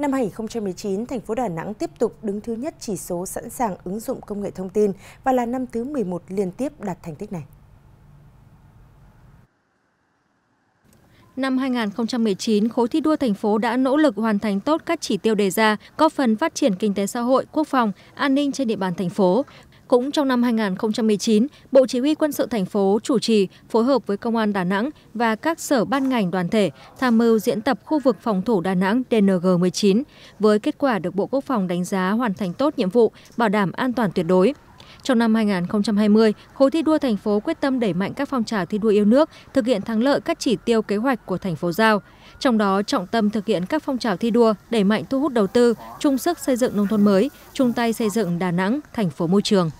Năm 2019, thành phố Đà Nẵng tiếp tục đứng thứ nhất chỉ số sẵn sàng ứng dụng công nghệ thông tin và là năm thứ 11 liên tiếp đạt thành tích này. Năm 2019, khối thi đua thành phố đã nỗ lực hoàn thành tốt các chỉ tiêu đề ra, góp phần phát triển kinh tế xã hội, quốc phòng, an ninh trên địa bàn thành phố, cũng trong năm 2019, Bộ Chỉ huy Quân sự thành phố chủ trì phối hợp với Công an Đà Nẵng và các sở ban ngành đoàn thể tham mưu diễn tập khu vực phòng thủ Đà Nẵng DNG-19 với kết quả được Bộ Quốc phòng đánh giá hoàn thành tốt nhiệm vụ, bảo đảm an toàn tuyệt đối. Trong năm 2020, khối thi đua thành phố quyết tâm đẩy mạnh các phong trào thi đua yêu nước, thực hiện thắng lợi các chỉ tiêu kế hoạch của thành phố giao. Trong đó, trọng tâm thực hiện các phong trào thi đua, đẩy mạnh thu hút đầu tư, chung sức xây dựng nông thôn mới, chung tay xây dựng Đà Nẵng thành phố môi trường.